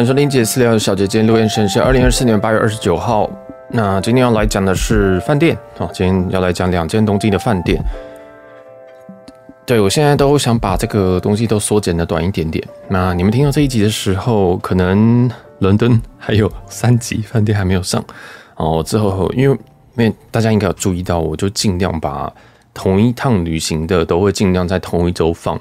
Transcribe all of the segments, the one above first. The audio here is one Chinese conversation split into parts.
迎收听《姐私聊小姐姐留言声是二零二四年八月二十九号。那今天要来讲的是饭店啊，今天要来讲两间东京的饭店。对我现在都想把这个东西都缩减的短一点点。那你们听到这一集的时候，可能伦敦还有三集饭店还没有上哦。之后因为因为大家应该有注意到，我就尽量把同一趟旅行的都会尽量在同一周放，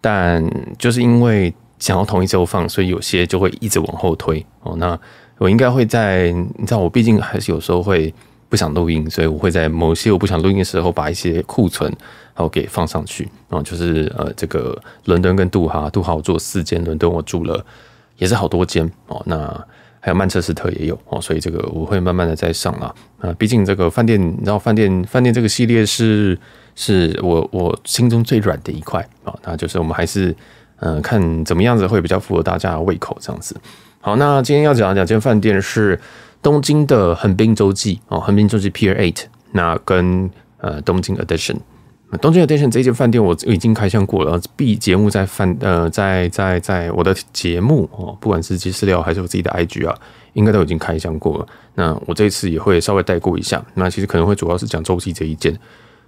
但就是因为。想要同一周放，所以有些就会一直往后推哦。那我应该会在，你知道，我毕竟还是有时候会不想录音，所以我会在某些我不想录音的时候，把一些库存后给放上去啊。就是呃，这个伦敦跟杜哈，杜哈我住四间，伦敦我住了也是好多间哦。那还有曼彻斯特也有哦，所以这个我会慢慢的在上啊。那毕竟这个饭店，你知道，饭店饭店这个系列是是我我心中最软的一块啊。那就是我们还是。嗯，看怎么样子会比较符合大家的胃口这样子。好，那今天要讲的两间饭店是东京的横滨洲际哦，横滨洲际 Pier Eight，那跟呃东京 Edition，东京 a Edition 这间饭店我已经开箱过了，B 节目在饭呃在在在我的节目哦，不管是鸡饲料还是我自己的 IG 啊，应该都已经开箱过了。那我这次也会稍微带过一下。那其实可能会主要是讲洲际这一间。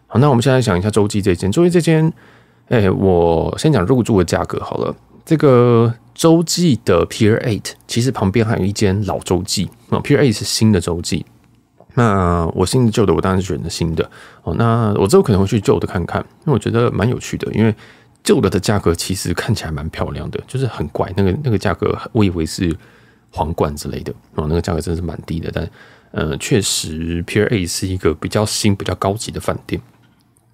好，那我们现在想一下洲际这一间，洲际这间。哎，我先讲入住的价格好了。这个洲际的 Pier Eight，其实旁边还有一间老洲际啊。Pier Eight 是新的洲际，那我新的旧的，我当然是选的新的哦。那我之后可能会去旧的看看，因为我觉得蛮有趣的。因为旧的的价格其实看起来蛮漂亮的，就是很怪，那个那个价格，我以为是皇冠之类的哦，那个价格真是蛮低的。但呃，确实 Pier Eight 是一个比较新、比较高级的饭店。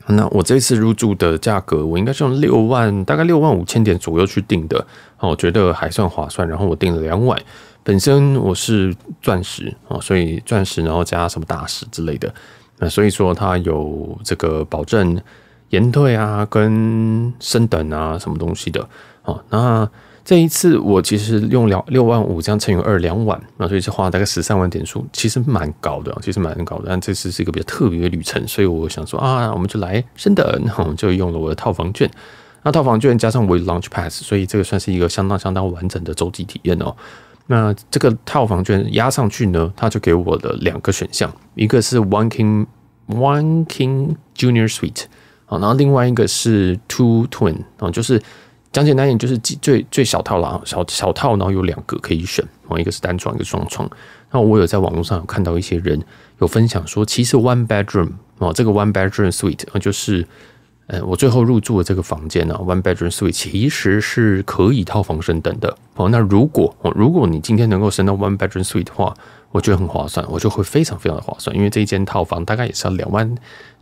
那我这次入住的价格，我应该是用六万，大概六万五千点左右去订的，哦，我觉得还算划算。然后我订了两晚，本身我是钻石，哦，所以钻石然后加什么大师之类的，那所以说它有这个保证延退啊、跟升等啊什么东西的，哦，那。这一次我其实用了六万五，这样乘以二两晚，那所以是花了大概十三万点数，其实蛮高的，其实蛮高的。但这次是一个比较特别的旅程，所以我想说啊，我们就来真的，我们就用了我的套房券，那套房券加上我的 lunch pass，所以这个算是一个相当相当完整的周记体验哦。那这个套房券压上去呢，他就给我的两个选项，一个是 one king one king junior suite，好，然后另外一个是 two twin，啊，就是。讲简单一点，就是最最小套了，小小套，然后有两个可以选，一个是单床，一个双床。那我有在网络上有看到一些人有分享说，其实 one bedroom 哦，这个 one bedroom suite 就是呃，我最后入住的这个房间呢，one bedroom suite 其实是可以套房升等的哦。那如果哦，如果你今天能够升到 one bedroom suite 的话，我觉得很划算，我觉得会非常非常的划算，因为这一间套房大概也是要两万，应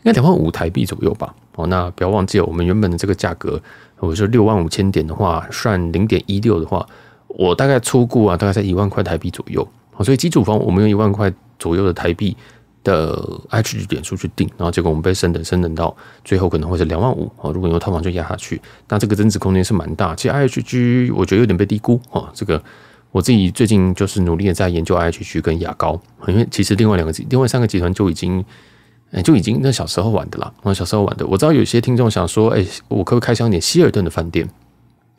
该两万五台币左右吧。哦，那不要忘记了，我们原本的这个价格。我说六万五千点的话，算零点一六的话，我大概初估啊，大概在一万块台币左右所以基础房我们用一万块左右的台币的 H G 点数去定，然后结果我们被升等，升等到最后可能会是两万五啊。如果用套房就压下去，那这个增值空间是蛮大。其实 I H G 我觉得有点被低估啊。这个我自己最近就是努力的在研究 I H G 跟雅高，因为其实另外两个、另外三个集团就已经。就已经那小时候玩的啦。我小时候玩的，我知道有些听众想说，哎，我可不可以开箱点希尔顿的饭店？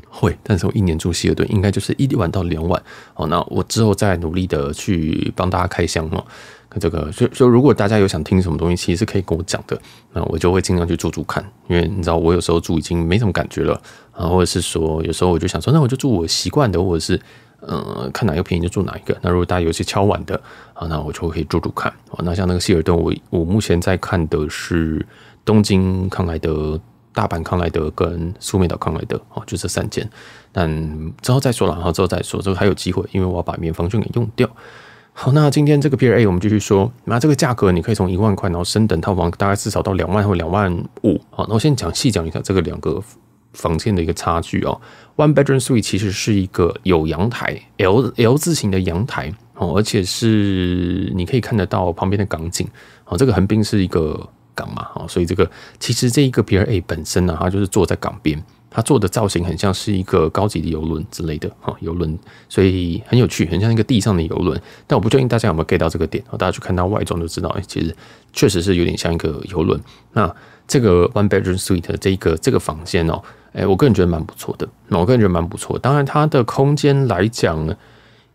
会，但是我一年住希尔顿应该就是一晚到两晚。好，那我之后再努力的去帮大家开箱了。这个，就就如果大家有想听什么东西，其实可以跟我讲的。那我就会尽量去住住看，因为你知道我有时候住已经没什么感觉了，然后是说有时候我就想说，那我就住我习惯的，或者是。嗯，看哪个便宜就住哪一个。那如果大家有些敲碗的啊，那我就可以住住看。啊、那像那个希尔顿，我我目前在看的是东京康莱德、大阪康莱德跟苏梅岛康莱德，哦，就这三间。但之后再说了，然后之后再说，这个还有机会，因为我要把免房券给用掉。好，那今天这个 P R A 我们继续说，那这个价格你可以从一万块，然后升等套房大概至少到两万或两万五，好，那我先讲细讲一下这个两个房间的一个差距啊。One bedroom suite 其实是一个有阳台，L L 字形的阳台哦，而且是你可以看得到旁边的港景哦。这个横滨是一个港嘛，哦，所以这个其实这一个 PLA 本身呢，它就是坐在港边，它做的造型很像是一个高级的游轮之类的哈，游轮，所以很有趣，很像一个地上的游轮。但我不确定大家有没有 get 到这个点哦，大家去看它外装就知道，哎，其实确实是有点像一个游轮。那这个 one bedroom suite 的这个这个房间哦，哎，我个人觉得蛮不错的。那我个人觉得蛮不错。当然，它的空间来讲，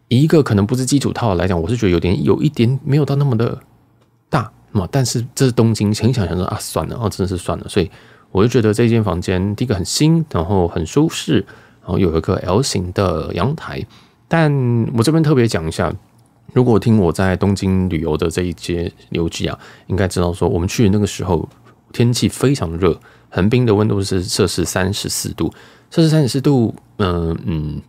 一个可能不是基础套来讲，我是觉得有点有一点没有到那么的大嘛。但是这是东京，很想想说啊，算了啊，真的是算了。所以我就觉得这间房间第一个很新，然后很舒适，然后有一个 L 型的阳台。但我这边特别讲一下，如果听我在东京旅游的这一些游记啊，应该知道说我们去那个时候。天气非常热，横滨的温度是摄氏三十四度，摄氏三十四度。嗯嗯，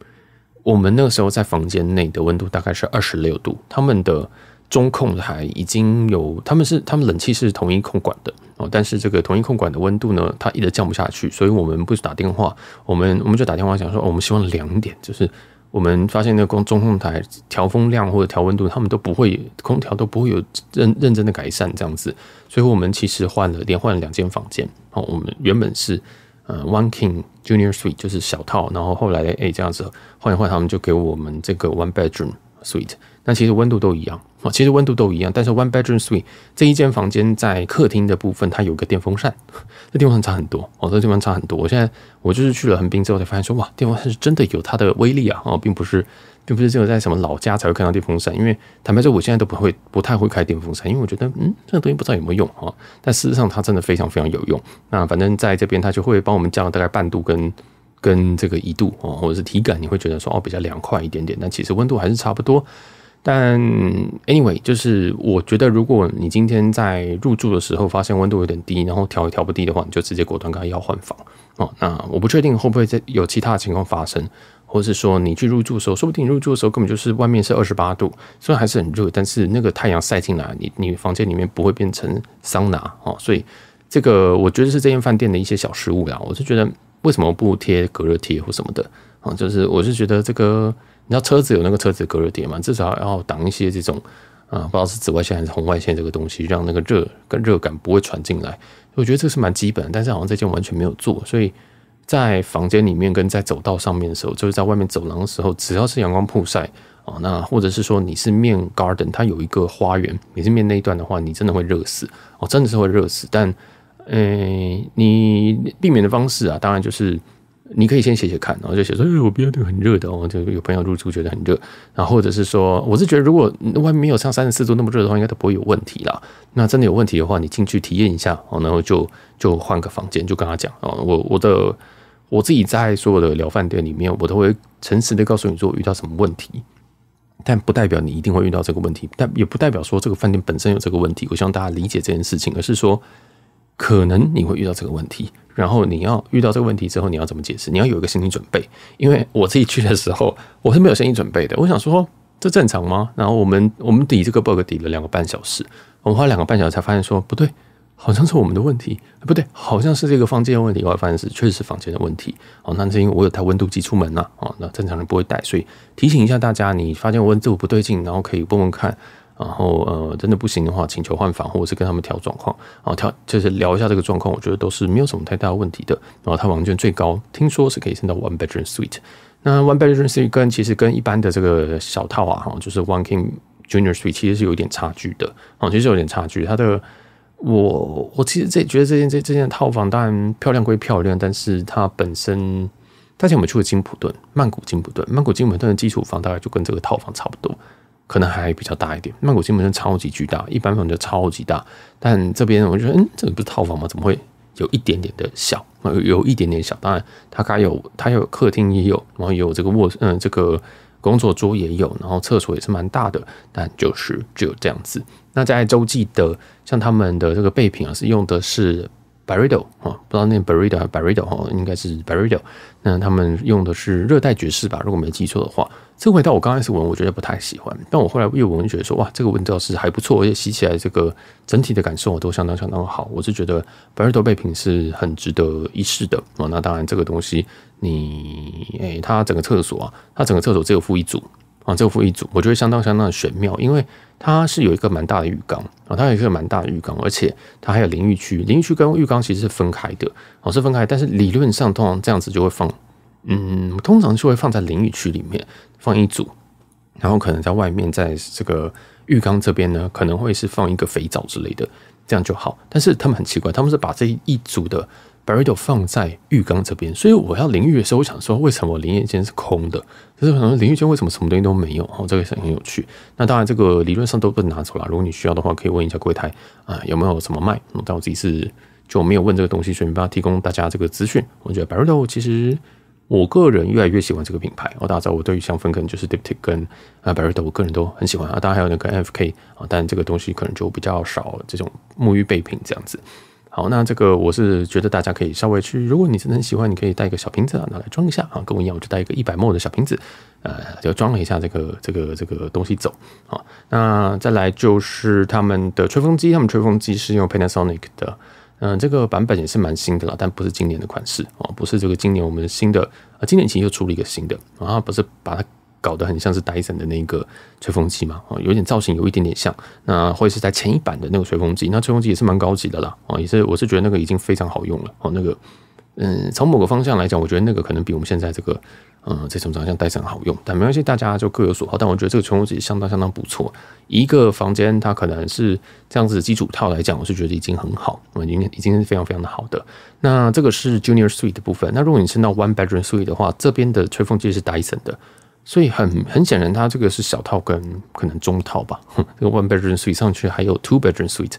我们那个时候在房间内的温度大概是二十六度，他们的中控台已经有他们是他们冷气是同一控管的哦，但是这个同一控管的温度呢，它一直降不下去，所以我们不是打电话，我们我们就打电话想说，我们希望两点就是。我们发现那个中控台调风量或者调温度，他们都不会空调都不会有认认真的改善这样子，所以我们其实换了连换了两间房间。哦，我们原本是呃 one king junior suite 就是小套，然后后来哎这样子换一换，他们就给我们这个 one bedroom suite。但其实温度都一样啊，其实温度都一样。但是 one bedroom suite 这一间房间在客厅的部分，它有个电风扇，这风扇差很多哦，这地方差很多。我现在我就是去了横滨之后才发现说，哇，电风扇是真的有它的威力啊！哦，并不是，并不是只有在什么老家才会看到电风扇。因为坦白说，我现在都不会不太会开电风扇，因为我觉得，嗯，这个东西不知道有没有用啊。但事实上，它真的非常非常有用。那反正在这边，它就会帮我们降了大概半度跟跟这个一度哦，或者是体感你会觉得说，哦，比较凉快一点点。但其实温度还是差不多。但 anyway，就是我觉得，如果你今天在入住的时候发现温度有点低，然后调也调不低的话，你就直接果断跟他要换房哦。那我不确定会不会在有其他的情况发生，或是说你去入住的时候，说不定入住的时候根本就是外面是二十八度，虽然还是很热，但是那个太阳晒进来，你你房间里面不会变成桑拿哦。所以这个我觉得是这间饭店的一些小失误啦。我是觉得为什么不贴隔热贴或什么的啊？就是我是觉得这个。你道车子有那个车子隔热垫嘛？至少要挡一些这种啊，不知道是紫外线还是红外线这个东西，让那个热跟热感不会传进来。我觉得这个是蛮基本的，但是好像这件完全没有做。所以在房间里面跟在走道上面的时候，就是在外面走廊的时候，只要是阳光曝晒啊，那或者是说你是面 garden，它有一个花园，你是面那一段的话，你真的会热死哦，真的是会热死。但诶，你避免的方式啊，当然就是。你可以先写写看，然后就写说：“哎，我边都很热的哦，就有朋友入住觉得很热。”然后或者是说，我是觉得如果外面没有像三十四度那么热的话，应该都不会有问题啦。那真的有问题的话，你进去体验一下，然后就就换个房间，就跟他讲啊。我我的我自己在所有的聊饭店里面，我都会诚实的告诉你说我遇到什么问题，但不代表你一定会遇到这个问题，但也不代表说这个饭店本身有这个问题。我希望大家理解这件事情，而是说。可能你会遇到这个问题，然后你要遇到这个问题之后，你要怎么解释？你要有一个心理准备。因为我自己去的时候，我是没有心理准备的。我想说，这正常吗？然后我们我们抵这个 bug 抵了两个半小时，我们花两个半小时才发现说不对，好像是我们的问题。不对，好像是这个房间的问题。我才发现是确实是房间的问题。哦，那是因为我有台温度计出门呐。哦，那正常人不会带，所以提醒一下大家，你发现温度不对劲，然后可以问问看。然后呃，真的不行的话，请求换房或者是跟他们调状况啊，调就是聊一下这个状况，我觉得都是没有什么太大问题的。然后他网券最高听说是可以升到 one bedroom suite。那 one bedroom suite 跟其实跟一般的这个小套啊，哈，就是 one king junior suite，其实是有点差距的啊，其实有点差距。它的我我其实这觉得这件这这件套房当然漂亮归漂亮，但是它本身，之前我们去过金普顿，曼谷金普顿，曼谷金普顿的基础房大概就跟这个套房差不多。可能还比较大一点，曼谷金门镇超级巨大，一般房就超级大，但这边我觉得，嗯，这个不是套房吗？怎么会有一点点的小？呃，有一点点小，当然它该有，它有客厅也有，然后有这个卧，嗯，这个工作桌也有，然后厕所也是蛮大的，但就是只有这样子。那在洲际的，像他们的这个备品啊，是用的是。b a r i e d o 啊，不知道念 b a r i e d o 还是 b a r i e d o 哈，应该是 b a r i e d o 那他们用的是热带爵士吧，如果没记错的话。这个味道我刚开始闻，我觉得不太喜欢，但我后来越闻越觉得说，哇，这个味道是还不错，而且洗起来这个整体的感受我都相当相当好。我是觉得 b a r i e d o 备品是很值得一试的那当然这个东西，你诶，它整个厕所啊，它整个厕所只有负一组。啊，这副一组我觉得相当相当的玄妙，因为它是有一个蛮大的浴缸啊，它有一个蛮大的浴缸，而且它还有淋浴区，淋浴区跟浴缸其实是分开的，哦是分开，但是理论上通常这样子就会放，嗯，通常就会放在淋浴区里面放一组，然后可能在外面在这个浴缸这边呢，可能会是放一个肥皂之类的，这样就好。但是他们很奇怪，他们是把这一组的。Barito 放在浴缸这边，所以我要淋浴的时候，我想说，为什么我淋浴间是空的？就是可能淋浴间为什么什么东西都没有？哦，这个是很有趣。那当然，这个理论上都不能拿走了。如果你需要的话，可以问一下柜台啊，有没有什么卖？但我自己是就没有问这个东西，顺便帮法提供大家这个资讯。我觉得 Barito 其实我个人越来越喜欢这个品牌。我打造我对于香氛可能就是 d i p t i 跟啊 Barito，我个人都很喜欢啊。当然还有那个 FK 啊，但这个东西可能就比较少这种沐浴备品这样子。好，那这个我是觉得大家可以稍微去，如果你真的很喜欢，你可以带一个小瓶子啊，拿来装一下啊。跟我一样，我就带一个一百 ml 的小瓶子，呃，就装了一下这个这个这个东西走啊。那再来就是他们的吹风机，他们吹风机是用 Panasonic 的，嗯，这个版本也是蛮新的了，但不是今年的款式哦，不是这个今年我们新的，啊，今年其实又出了一个新的啊，不是把它。搞得很像是 Dyson 的那个吹风机嘛，哦，有点造型有一点点像。那会是在前一版的那个吹风机，那吹风机也是蛮高级的啦，哦，也是我是觉得那个已经非常好用了哦。那个，嗯，从某个方向来讲，我觉得那个可能比我们现在这个，嗯，这种长相 Dyson 好用，但没关系，大家就各有所好。但我觉得这个吹风机相当相当不错，一个房间它可能是这样子基础套来讲，我是觉得已经很好，已经已经是非常非常的好的。那这个是 Junior Suite 的部分，那如果你升到 One Bedroom Suite 的话，这边的吹风机是 Dyson 的。所以很很显然，它这个是小套跟可能中套吧，这个 one bedroom suite 上去还有 two bedroom suite，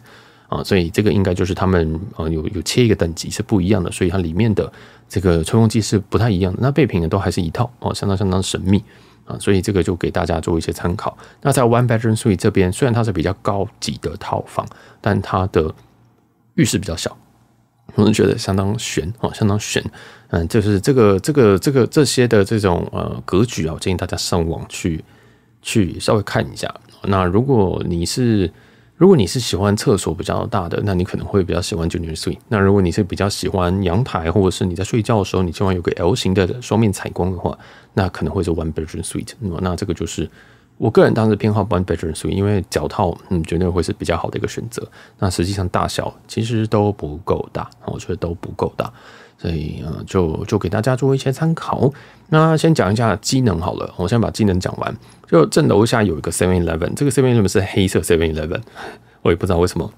啊，所以这个应该就是他们啊有有切一个等级是不一样的，所以它里面的这个吹风机是不太一样的。那备品都还是一套哦，相当相当神秘啊，所以这个就给大家做一些参考。那在 one bedroom suite 这边，虽然它是比较高级的套房，但它的浴室比较小，我是觉得相当悬哦，相当悬。嗯，就是这个、这个、这个这些的这种呃格局啊，我建议大家上网去去稍微看一下。那如果你是如果你是喜欢厕所比较大的，那你可能会比较喜欢 Junior Suite。那如果你是比较喜欢阳台，或者是你在睡觉的时候，你希望有个 L 型的双面采光的话，那可能会是 One Bedroom Suite。那么，那这个就是我个人当时偏好 One Bedroom Suite，因为脚套嗯绝对会是比较好的一个选择。那实际上大小其实都不够大，我觉得都不够大。所以啊，就就给大家做一些参考。那先讲一下机能好了，我先把机能讲完。就正楼下有一个 Seven Eleven，这个 Seven Eleven 是黑色 Seven Eleven，我也不知道为什么，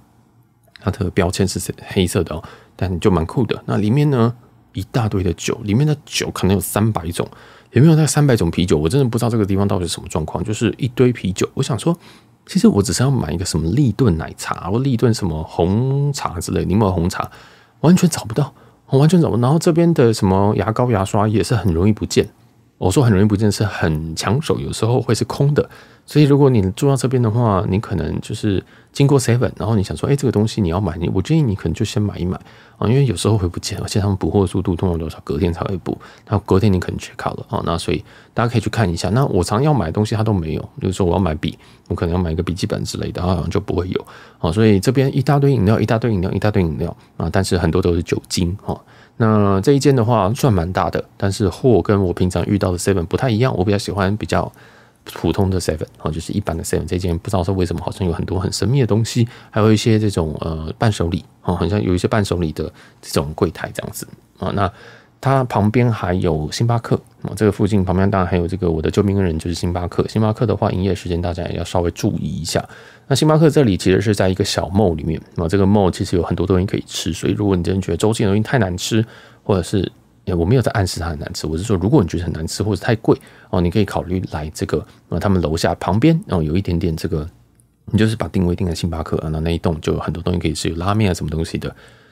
它的标签是黑色的哦。但就蛮酷的。那里面呢，一大堆的酒，里面的酒可能有三百种，有没有那三百种啤酒？我真的不知道这个地方到底是什么状况，就是一堆啤酒。我想说，其实我只是要买一个什么立顿奶茶，或立顿什么红茶之类，柠檬红茶，完全找不到。完全找不到，然后这边的什么牙膏、牙刷也是很容易不见。我说很容易不见是很抢手，有时候会是空的，所以如果你住到这边的话，你可能就是经过 seven，然后你想说，哎，这个东西你要买，我建议你可能就先买一买啊，因为有时候会不见，而且他们补货速度通常多少，隔天才会补，那隔天你可能缺卡了啊，那所以大家可以去看一下。那我常要买的东西它都没有，比如说我要买笔，我可能要买一个笔记本之类的，好像就不会有啊，所以这边一大堆饮料，一大堆饮料，一大堆饮料啊，但是很多都是酒精哈。那这一间的话算蛮大的，但是货跟我平常遇到的 seven 不太一样，我比较喜欢比较普通的 seven，哦，就是一般的 seven。这间不知道是为什么，好像有很多很神秘的东西，还有一些这种呃伴手礼，啊，好像有一些伴手礼的这种柜台这样子啊。那它旁边还有星巴克，啊，这个附近旁边当然还有这个我的救命恩人就是星巴克。星巴克的话，营业时间大家也要稍微注意一下。那星巴克这里其实是在一个小 mall 里面，那这个 mall 其实有很多东西可以吃，所以如果你真的觉得周记的东西太难吃，或者是，我没有在暗示它很难吃，我是说，如果你觉得很难吃或者太贵，哦，你可以考虑来这个，他们楼下旁边，哦，有一点点这个，你就是把定位定在星巴克啊，那那一栋就有很多东西可以吃，有拉面啊，什么东西的，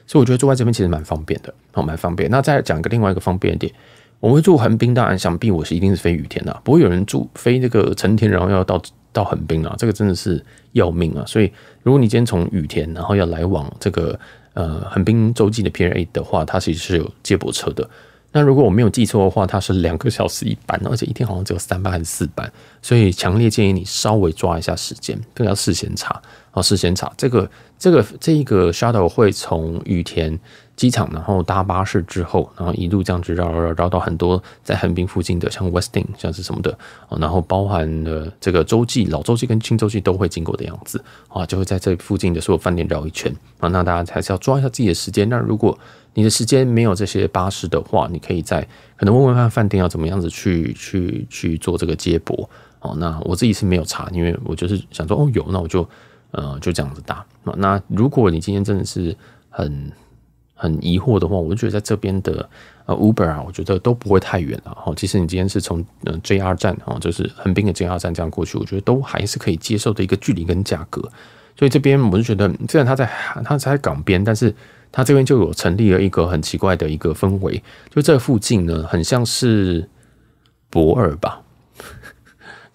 所以我觉得住在这边其实蛮方便的，哦，蛮方便。那再讲一个另外一个方便点，我会住横滨当然想必我是一定是飞雨天的，不会有人住飞那个成田然后要到到横滨啊，这个真的是。要命啊！所以如果你今天从羽田，然后要来往这个呃横滨洲际的 P r A 的话，它其实是有接驳车的。那如果我没有记错的话，它是两个小时一班，而且一天好像只有三班还是四班，所以强烈建议你稍微抓一下时间，更要事先查。哦，事先查这个这个这一个 shuttle 会从羽田机场，然后搭巴士之后，然后一路这样子绕绕绕到很多在横滨附近的，像 Westin 像是什么的，哦，然后包含了这个洲际老洲际跟新洲际都会经过的样子啊，就会在这附近的所有饭店绕一圈啊。那大家还是要抓一下自己的时间。那如果你的时间没有这些巴士的话，你可以在可能问问看饭店要怎么样子去去去做这个接驳哦。那我自己是没有查，因为我就是想说哦有，那我就。呃，就这样子打。那如果你今天真的是很很疑惑的话，我觉得在这边的呃 Uber 啊，我觉得都不会太远了。哈，其实你今天是从呃 JR 站哦，就是横滨的 JR 站这样过去，我觉得都还是可以接受的一个距离跟价格。所以这边我是觉得，虽然他在他在港边，但是他这边就有成立了一个很奇怪的一个氛围，就这附近呢，很像是博尔吧。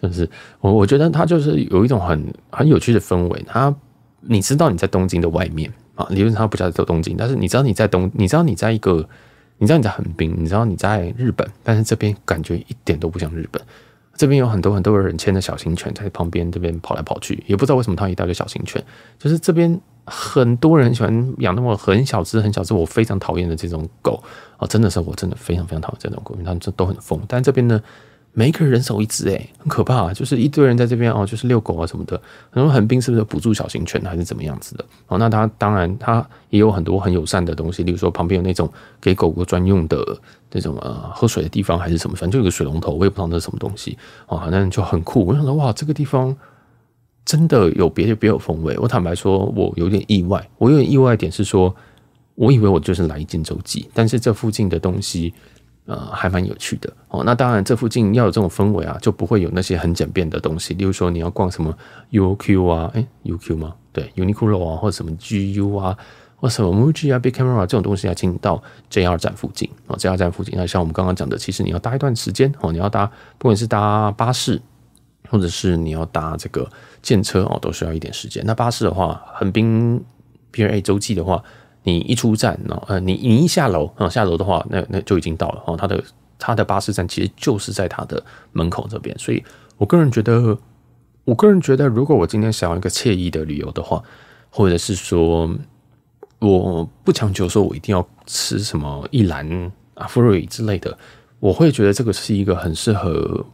就是我，我觉得它就是有一种很很有趣的氛围。它你知道你在东京的外面啊，理论上它不叫做东京，但是你知道你在东，你知道你在一个，你知道你在横滨，你知道你在日本，但是这边感觉一点都不像日本。这边有很多很多的人牵着小型犬在旁边这边跑来跑去，也不知道为什么他一大堆小型犬。就是这边很多人喜欢养那么很小只很小只，我非常讨厌的这种狗啊！真的是我真的非常非常讨厌这种狗，他们这都很疯。但这边呢？每一个人手一只哎，很可怕啊！就是一堆人在这边哦，就是遛狗啊什么的。然后横滨是不是补助小型犬还是怎么样子的？哦，那它当然它也有很多很友善的东西，例如说旁边有那种给狗狗专用的那种呃喝水的地方还是什么，反正就有个水龙头，我也不知道那是什么东西啊，反正就很酷。我想说哇，这个地方真的有别的别有风味。我坦白说，我有点意外。我有点意外一点是说，我以为我就是来见周记，但是这附近的东西。呃，还蛮有趣的哦。那当然，这附近要有这种氛围啊，就不会有那些很简便的东西。例如说，你要逛什么 UQ 啊？哎，UQ 吗？对，Uniqlo 啊，或者什么 GU 啊，或什么 MUJI 啊，Big Camera 这种东西啊，请到 JR 站附近哦 JR 站附近，那像我们刚刚讲的，其实你要搭一段时间哦。你要搭，不管是搭巴士，或者是你要搭这个电车哦，都需要一点时间。那巴士的话，横滨 PRA 周记的话。你一出站，然呃，你你一下楼啊，下楼的话，那那就已经到了。哈。他的他的巴士站其实就是在他的门口这边，所以我个人觉得，我个人觉得，如果我今天想要一个惬意的旅游的话，或者是说我不强求说我一定要吃什么一兰啊、弗瑞之类的，我会觉得这个是一个很适合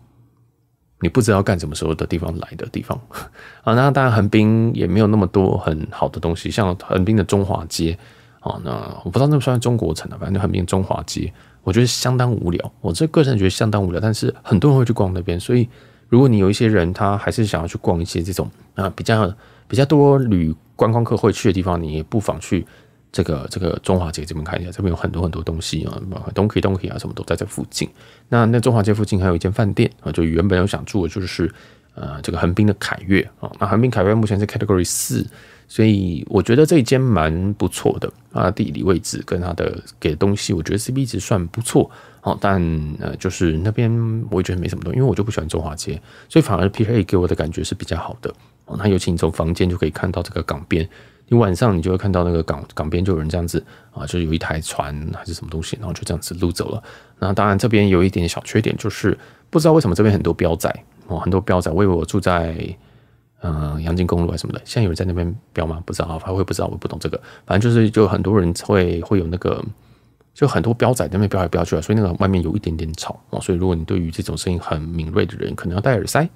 你不知道干什么时候的地方来的地方 啊。那当然横滨也没有那么多很好的东西，像横滨的中华街。啊，那我不知道那算不算中国城了，反正很名中华街，我觉得相当无聊。我这个人觉得相当无聊，但是很多人会去逛那边。所以，如果你有一些人，他还是想要去逛一些这种啊比较比较多旅观光客会去的地方，你也不妨去这个这个中华街这边看一下，这边有很多很多东西啊，东 k 东西啊，什么都在这附近。那那中华街附近还有一间饭店啊，就原本有想住的就是。呃，这个横滨的凯悦啊，那横滨凯悦目前是 Category 四，所以我觉得这一间蛮不错的啊，地理位置跟它的给的东西，我觉得 C P 值算不错哦。但呃，就是那边我也觉得没什么东西，因为我就不喜欢中华街，所以反而 P H 给我的感觉是比较好的。那尤其你从房间就可以看到这个港边，你晚上你就会看到那个港港边就有人这样子啊，就是有一台船还是什么东西，然后就这样子路走了。那当然这边有一点小缺点就是不知道为什么这边很多标仔。哦，很多标仔，我以为我住在嗯阳金公路啊什么的，现在有人在那边标吗？不知道，还会不知道，我不懂这个。反正就是，就很多人会会有那个，就很多标仔在那边标来标去啊，所以那个外面有一点点吵啊。所以如果你对于这种声音很敏锐的人，可能要戴耳塞，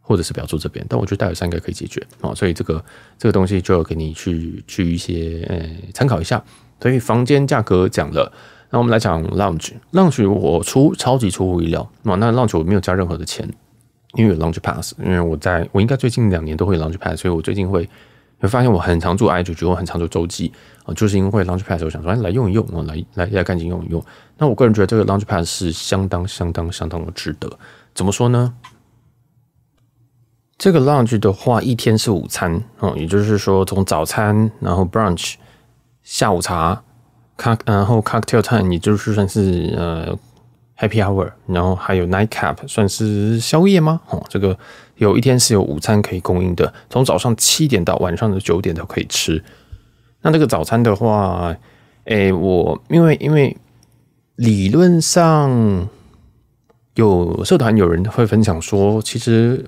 或者是不要住这边。但我觉得戴耳塞应该可以解决啊。所以这个这个东西就给你去去一些呃参考一下。所以房间价格讲了，那我们来讲 lounge lounge，我出超级出乎意料啊！那 lounge 我没有加任何的钱。因为有 lunch pass，因为我在我应该最近两年都会 lunch pass，所以我最近会会发现我很常做 i 九，我很常做周记啊，就是因为 lunch pass，我想说来用一用啊，来来来赶紧用一用。那我个人觉得这个 lunch pass 是相当相当相当的值得。怎么说呢？这个 lunch 的话，一天是午餐哦，也就是说从早餐，然后 brunch，下午茶，cock，然后 cocktail time，也就是算是呃。Happy Hour，然后还有 Night Cap，算是宵夜吗？哦，这个有一天是有午餐可以供应的，从早上七点到晚上的九点都可以吃。那这个早餐的话，诶，我因为因为理论上有社团有人会分享说，其实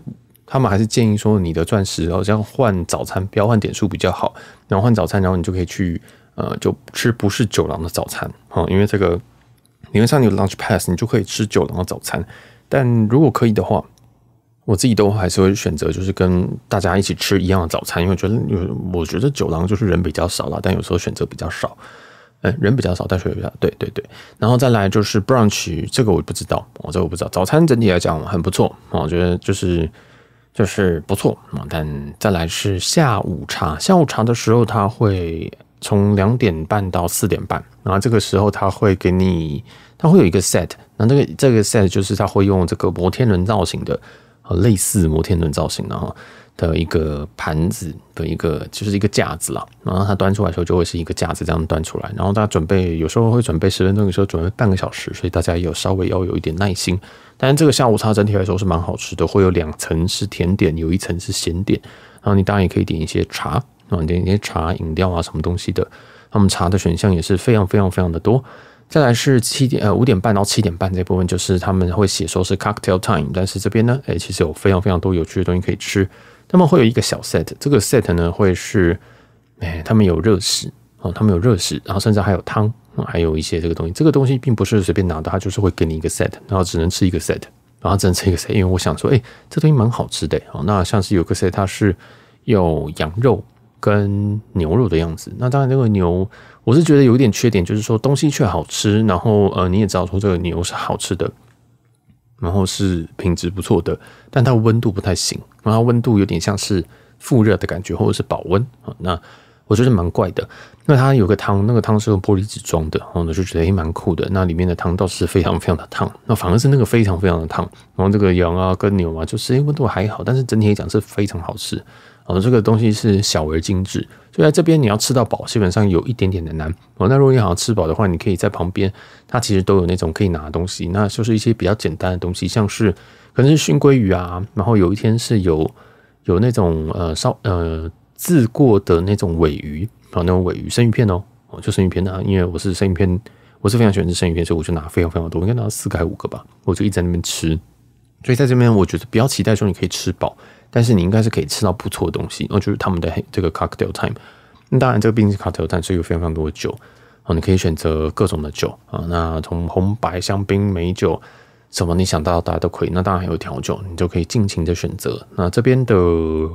他们还是建议说，你的钻石好像换早餐，不要换点数比较好，然后换早餐，然后你就可以去呃，就吃不是酒廊的早餐哦，因为这个。你看，上，你有 lunch pass，你就可以吃酒廊的早餐。但如果可以的话，我自己都还是会选择，就是跟大家一起吃一样的早餐，因为觉得有，我觉得酒廊就是人比较少了，但有时候选择比较少。嗯，人比较少，但是比较对对对。然后再来就是 brunch，这个我不知道，我这我不知道。早餐整体来讲很不错，我觉得就是就是不错。但再来是下午茶，下午茶的时候他会。从两点半到四点半，然后这个时候他会给你，他会有一个 set，那这个这个 set 就是他会用这个摩天轮造型的，呃，类似摩天轮造型，然后的一个盘子的一个就是一个架子啦，然后他端出来的时候就会是一个架子这样端出来，然后大家准备，有时候会准备十分钟，有时候准备半个小时，所以大家有稍微要有一点耐心。但是这个下午茶整体来说是蛮好吃的，会有两层是甜点，有一层是咸点，然后你当然也可以点一些茶。啊，点点茶、饮料啊，什么东西的？他们查的选项也是非常、非常、非常的多。再来是七点呃五点半到七点半这部分，就是他们会写说是 cocktail time，但是这边呢，哎，其实有非常非常多有趣的东西可以吃。他们会有一个小 set，这个 set 呢会是哎，他们有热食哦，他们有热食，然后甚至还有汤，还有一些这个东西。这个东西并不是随便拿的，他就是会给你一个 set，然后只能吃一个 set，然后只能吃一个 set。因为我想说，哎，这东西蛮好吃的。哦。那像是有个 set，它是有羊肉。跟牛肉的样子，那当然，这个牛我是觉得有一点缺点，就是说东西却好吃，然后呃，你也知道说这个牛是好吃的，然后是品质不错的，但它温度不太行，然后温度有点像是复热的感觉或者是保温啊，那我觉得蛮怪的。那它有个汤，那个汤是用玻璃纸装的，然后呢就觉得也蛮酷的。那里面的汤倒是非常非常的烫，那反而是那个非常非常的烫。然后这个羊啊跟牛啊，就是温度还好，但是整体来讲是非常好吃。哦，这个东西是小而精致，所以在这边你要吃到饱，基本上有一点点的难哦。那如果你好像吃饱的话，你可以在旁边，它其实都有那种可以拿的东西，那就是一些比较简单的东西，像是可能是熏鲑鱼啊，然后有一天是有有那种呃烧呃自过的那种尾鱼啊，那种尾鱼生鱼片哦，哦就生鱼片啊，因为我是生鱼片，我是非常喜欢吃生鱼片，所以我就拿非常非常多，应该拿四还五个吧，我就一直在那边吃，所以在这边我觉得比较期待说你可以吃饱。但是你应该是可以吃到不错的东西哦，就是他们的这个 cocktail time。那当然，这个冰是 cocktail 所是有非常非常多的酒哦，你可以选择各种的酒啊。那从红白、香槟、美酒，什么你想到大家都可以。那当然还有调酒，你就可以尽情的选择。那这边的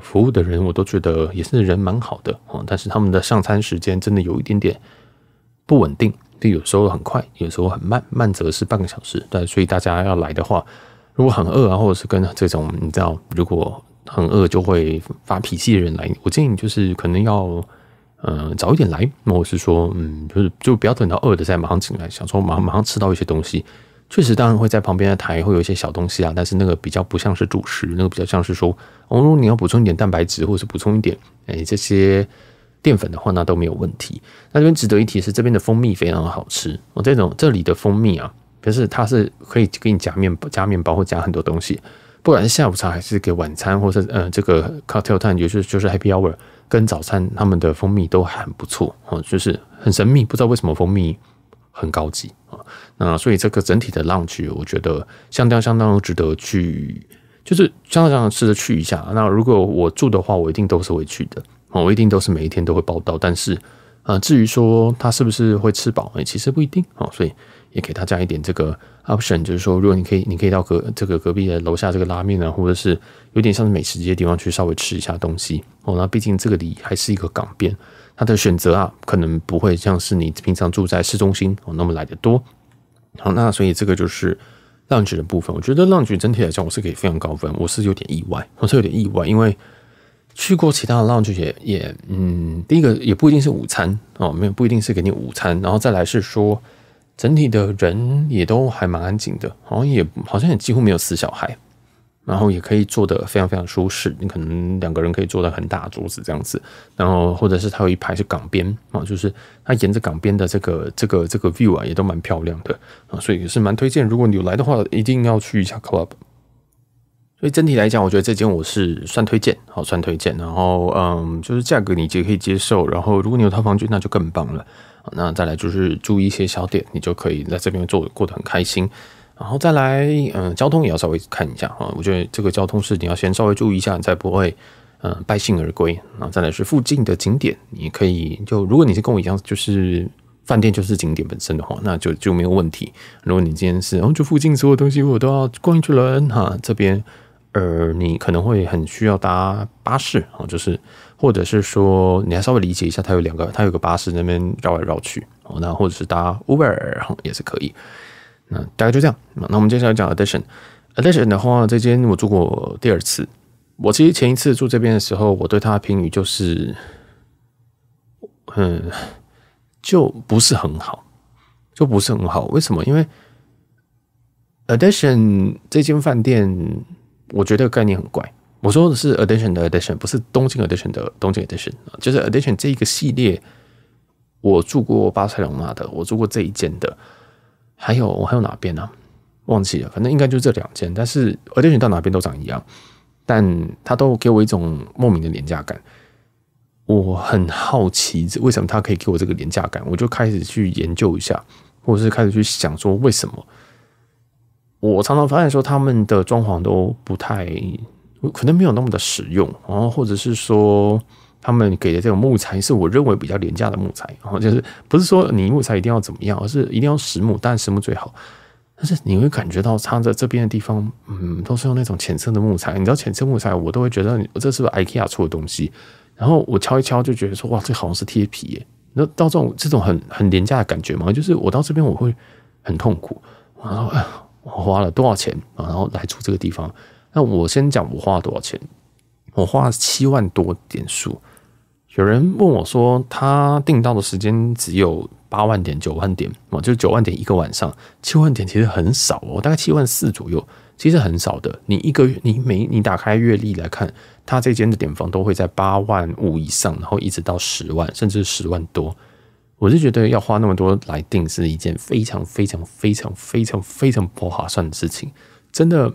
服务的人，我都觉得也是人蛮好的哦。但是他们的上餐时间真的有一点点不稳定，就有时候很快，有时候很慢。慢则是半个小时。但所以大家要来的话，如果很饿啊，或者是跟这种你知道，如果很饿就会发脾气的人来，我建议就是可能要，呃，早一点来。那我是说，嗯，就是就不要等到饿的再马上进来，想说马马上吃到一些东西。确实，当然会在旁边的台会有一些小东西啊，但是那个比较不像是主食，那个比较像是说，哦，你要补充一点蛋白质，或者是补充一点，哎，这些淀粉的话，那都没有问题。那这边值得一提是，这边的蜂蜜非常的好吃。我这种这里的蜂蜜啊，可是它是可以给你夹面包、加面包或加很多东西。不管是下午茶还是给晚餐，或是呃这个 cocktail time，也就是就是 happy hour，跟早餐，他们的蜂蜜都还不错哦，就是很神秘，不知道为什么蜂蜜很高级啊。那所以这个整体的 lunch 我觉得相当相当值得去，就是相当相当值得去一下。那如果我住的话，我一定都是会去的，我一定都是每一天都会报道。但是啊，至于说他是不是会吃饱，其实不一定哦。所以。也给他加一点这个 option，就是说，如果你可以，你可以到隔这个隔壁的楼下这个拉面啊，或者是有点像是美食街地方去稍微吃一下东西哦。那毕竟这个里还是一个港边，它的选择啊，可能不会像是你平常住在市中心哦那么来的多。好，那所以这个就是 lounge 的部分。我觉得 lounge 整体来讲，我是给非常高分，我是有点意外，我是有点意外，因为去过其他的 lounge 也也嗯，第一个也不一定是午餐哦，没有不一定是给你午餐，然后再来是说。整体的人也都还蛮安静的，好像也好像也几乎没有死小孩，然后也可以坐得非常非常舒适，你可能两个人可以坐得很大桌子这样子，然后或者是它有一排是港边啊，就是它沿着港边的这个这个这个 view 啊，也都蛮漂亮的，啊，所以也是蛮推荐。如果你有来的话，一定要去一下 club。所以整体来讲，我觉得这间我是算推荐，好算推荐。然后嗯，就是价格你也可以接受，然后如果你有套房就那就更棒了。那再来就是注意一些小点，你就可以在这边做过得很开心。然后再来，嗯，交通也要稍微看一下啊。我觉得这个交通是你要先稍微注意一下，你才不会嗯败兴而归。然后再来是附近的景点，你可以就如果你是跟我一样，就是饭店就是景点本身的话，那就就没有问题。如果你今天是，然后就附近所有东西我都要逛一圈哈，这边呃你可能会很需要搭巴士啊，就是。或者是说，你还稍微理解一下，它有两个，它有个巴士那边绕来绕去哦。那或者是搭 Uber 也是可以。那大概就这样。那我们接下来讲 Addition。Addition 的话，这间我住过第二次。我其实前一次住这边的时候，我对它的评语就是，嗯，就不是很好，就不是很好。为什么？因为 Addition 这间饭店，我觉得概念很怪。我说的是 a d d i t i o n 的 a d d i t i o n 不是东京 a d d i t i o n 的东京 Edition，就是 a d d i t i o n 这一个系列。我住过巴塞隆纳的，我住过这一间的，还有我还有哪边呢？忘记了，反正应该就这两间。但是 d d i t i o n 到哪边都长一样，但它都给我一种莫名的廉价感。我很好奇为什么它可以给我这个廉价感，我就开始去研究一下，或者是开始去想说为什么。我常常发现说，他们的装潢都不太。可能没有那么的实用，然后或者是说，他们给的这种木材是我认为比较廉价的木材，然后就是不是说你木材一定要怎么样，而是一定要实木，但实木最好。但是你会感觉到，插在这边的地方，嗯，都是用那种浅色的木材。你知道浅色木材，我都会觉得，我这是不是 IKEA 出的东西？然后我敲一敲，就觉得说，哇，这好像是贴皮。那到这种这种很很廉价的感觉嘛，就是我到这边我会很痛苦。然后我花了多少钱，然后来住这个地方。那我先讲，我花了多少钱？我花了七万多点数。有人问我说，他订到的时间只有八万点、九万点，哦，就九万点一个晚上，七万点其实很少哦，大概七万四左右，其实很少的。你一个月，你每你打开月历来看，他这间的点房都会在八万五以上，然后一直到十万，甚至十万多。我是觉得要花那么多来订是一件非常非常非常非常非常不划算的事情，真的。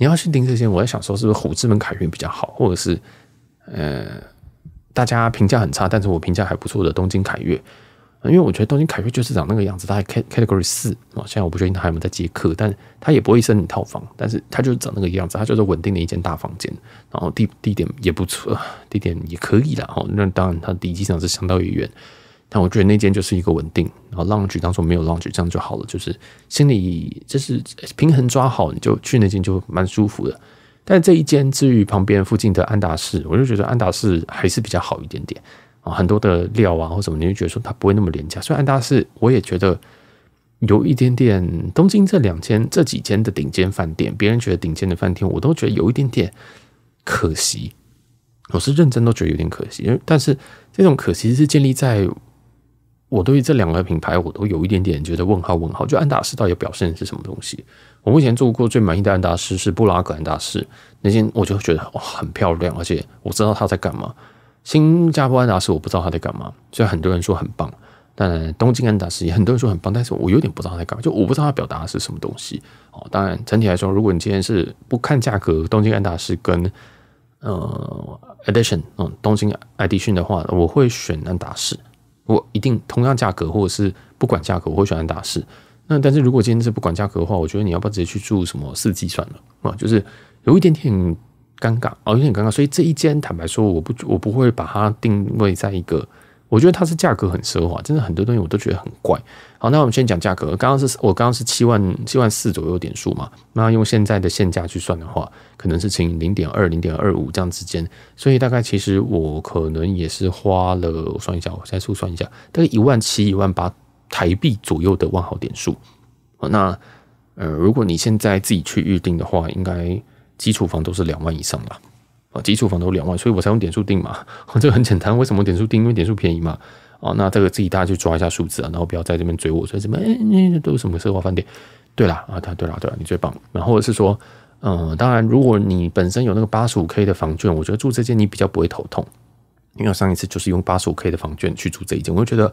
你要去盯这些，我在想说是不是虎之门凯悦比较好，或者是，呃，大家评价很差，但是我评价还不错的东京凯悦，因为我觉得东京凯悦就是长那个样子，它还 C Category 四啊。现在我不确定它有没有在接客，但它也不会升你套房，但是它就是长那个样子，它就是稳定的一间大房间，然后地地点也不错，地点也可以的哦。那当然，它离机场是相当于远。但我觉得那间就是一个稳定，然后浪 e 当中没有浪 e 这样就好了。就是心里就是平衡抓好，你就去那间就蛮舒服的。但这一间至于旁边附近的安达仕，我就觉得安达仕还是比较好一点点啊，很多的料啊或什么，你就觉得说它不会那么廉价。所以安达仕我也觉得有一点点东京这两间这几间的顶尖饭店，别人觉得顶尖的饭店，我都觉得有一点点可惜。我是认真都觉得有点可惜，因为但是这种可惜是建立在。我对于这两个品牌，我都有一点点觉得问号问号。就安达仕到底表现的是什么东西？我目前做过最满意的安达仕是布拉格安达仕，那些我就觉得哇很漂亮，而且我知道他在干嘛。新加坡安达仕我不知道他在干嘛，虽然很多人说很棒。但东京安达仕也很多人说很棒，但是我有点不知道他在干嘛，就我不知道他表达的是什么东西。哦，当然整体来说，如果你今天是不看价格，东京安达仕跟呃 Edition，嗯，东京 i 迪逊的话，我会选安达仕。我一定同样价格，或者是不管价格，我会选择打四。那但是如果今天是不管价格的话，我觉得你要不要直接去住什么四 G 算了啊？就是有一点点尴尬啊，有点尴尬。所以这一间坦白说，我不我不会把它定位在一个。我觉得它是价格很奢华，真的很多东西我都觉得很怪。好，那我们先讲价格。刚刚是我刚刚是七万七万四左右点数嘛，那用现在的现价去算的话，可能是乘零点二零点二五这样之间，所以大概其实我可能也是花了，我算一下，我再速算一下，大概一万七一万八台币左右的万豪点数。好，那呃，如果你现在自己去预定的话，应该基础房都是两万以上了。啊，基础房都两万，所以我才用点数定嘛，哦，这个很简单，为什么点数定？因为点数便宜嘛。啊，那这个自己大家去抓一下数字啊，然后不要在这边追我，说什么哎，都有什么奢华饭店？对啦，啊，对，对啦，对啦，你最棒。然后是说，嗯，当然，如果你本身有那个八十五 K 的房券，我觉得住这间你比较不会头痛，因为我上一次就是用八十五 K 的房券去住这一间，我就觉得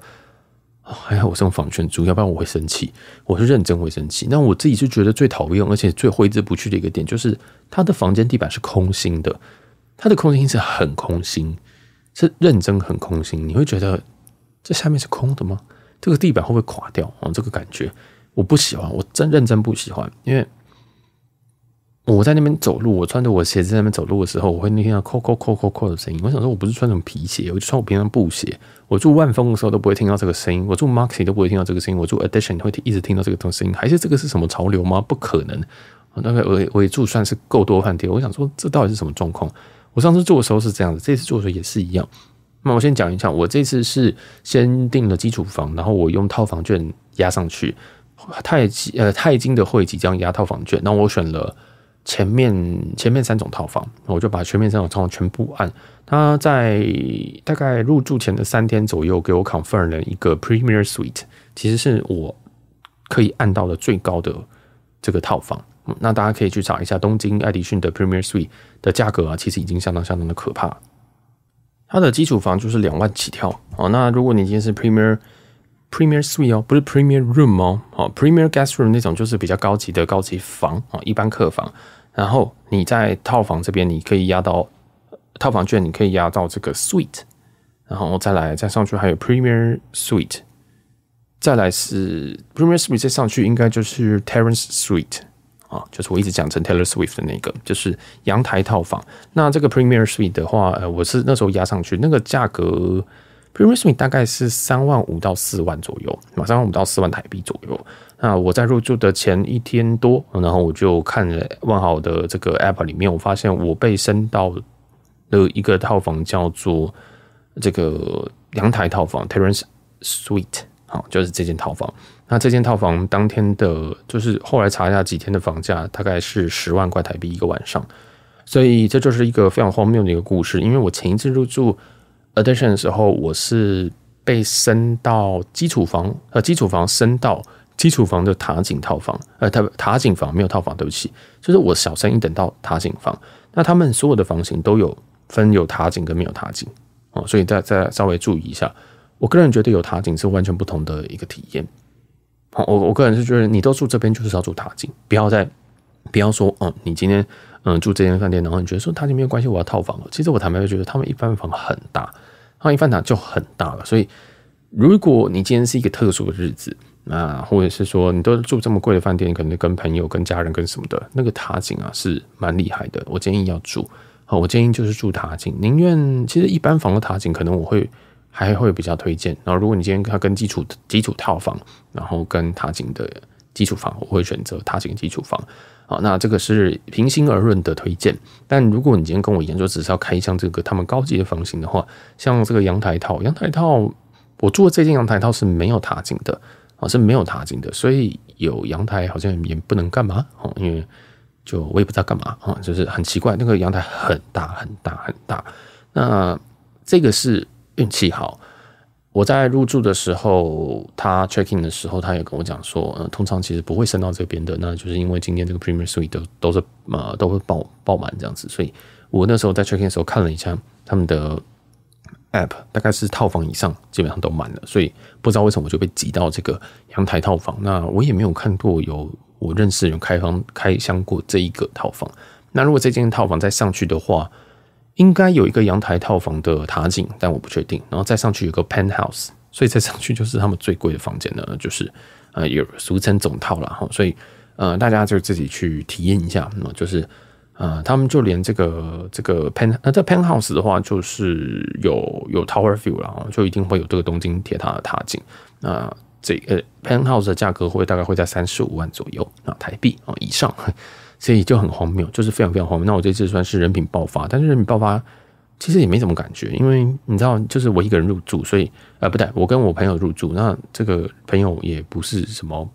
还好，我是用房券住，要不然我会生气，我是认真会生气。那我自己是觉得最讨厌而且最挥之不去的一个点，就是他的房间地板是空心的。它的空心是很空心，是认真很空心。你会觉得这下面是空的吗？这个地板会不会垮掉啊？这个感觉我不喜欢，我真认真不喜欢。因为我在那边走路，我穿着我鞋子在那边走路的时候，我会听到“扣扣扣扣扣”的声音。我想说，我不是穿什么皮鞋，我就穿我平常布鞋。我住万丰的时候都不会听到这个声音，我住 m a x i 都不会听到这个声音，我住 Addition 会一直听到这个东西。还是这个是什么潮流吗？不可能。那个我我也住算是够多饭店，我想说这到底是什么状况？我上次做的时候是这样子，这次做的时候也是一样。那我先讲一下，我这次是先订了基础房，然后我用套房券压上去。泰呃，泰金的会即将压套房券。那我选了前面前面三种套房，我就把前面三种套房全部按。他在大概入住前的三天左右给我 confirm 了一个 Premier Suite，其实是我可以按到的最高的这个套房。那大家可以去查一下东京爱迪逊的 Premier Suite 的价格啊，其实已经相当相当的可怕。它的基础房就是两万起跳哦。那如果你已经是 Premier Premier Suite 哦，不是 Premier Room 哦，哦 Premier Guest Room 那种就是比较高级的高级房哦，一般客房。然后你在套房这边，你可以压到套房券，你可以压到这个 Suite，然后再来再上去，还有 Premier Suite，再来是 Premier Suite 再上去应该就是 Terrace Suite。啊，就是我一直讲成 Taylor Swift 的那个，就是阳台套房。那这个 Premier Suite 的话，呃，我是那时候压上去，那个价格 Premier Suite 大概是三万五到四万左右，马上五到四万台币左右。那我在入住的前一天多，然后我就看了万豪的这个 App 里面，我发现我被升到了一个套房叫做这个阳台套房 Terrace Suite，好，就是这间套房。那这间套房当天的，就是后来查一下几天的房价，大概是十万块台币一个晚上，所以这就是一个非常荒谬的一个故事。因为我前一次入住 a d d i t i o n 的时候，我是被升到基础房，呃，基础房升到基础房，的塔景套房，呃，塔塔景房没有套房，对不起，就是我小声一等到塔景房。那他们所有的房型都有分有塔景跟没有塔景哦，所以大家稍微注意一下。我个人觉得有塔景是完全不同的一个体验。我我个人是觉得，你都住这边就是要住塔景，不要再，不要说，嗯，你今天，嗯，住这间饭店，然后你觉得说塔景没有关系，我要套房了。其实我坦白会觉得他们一般房很大，他一饭塔就很大了。所以，如果你今天是一个特殊的日子，那或者是说你都住这么贵的饭店，可能跟朋友、跟家人、跟什么的，那个塔景啊是蛮厉害的。我建议要住，好，我建议就是住塔景，宁愿其实一般房的塔景，可能我会。还会比较推荐。然后，如果你今天要跟基础基础套房，然后跟塔景的基础房，我会选择塔景基础房。啊，那这个是平心而论的推荐。但如果你今天跟我一样，就只是要开一张这个他们高级的房型的话，像这个阳台套，阳台套，我住的这间阳台套是没有塔景的，啊是没有塔景的，所以有阳台好像也不能干嘛哦，因为就我也不知道干嘛啊，就是很奇怪，那个阳台很大很大很大。那这个是。运气好，我在入住的时候，他 checking 的时候，他也跟我讲说，呃，通常其实不会升到这边的，那就是因为今天这个 p r e m i e r suite 都都是呃都会爆爆满这样子，所以，我那时候在 checking 的时候看了一下他们的 app，大概是套房以上基本上都满了，所以不知道为什么就被挤到这个阳台套房。那我也没有看过有我认识人开房开箱过这一个套房。那如果这间套房再上去的话，应该有一个阳台套房的塔景，但我不确定。然后再上去有个 penthouse，所以再上去就是他们最贵的房间呢，就是呃，有俗称总套了哈。所以呃，大家就自己去体验一下。那就是呃，他们就连这个这个 pent 那这 penthouse 的话，就是有有 tower view 了就一定会有这个东京铁塔的塔景。那这呃 penthouse 的价格会大概会在三十五万左右啊台币啊以上。所以就很荒谬，就是非常非常荒谬。那我这次算是人品爆发，但是人品爆发其实也没什么感觉，因为你知道，就是我一个人入住，所以呃，不对，我跟我朋友入住，那这个朋友也不是什么，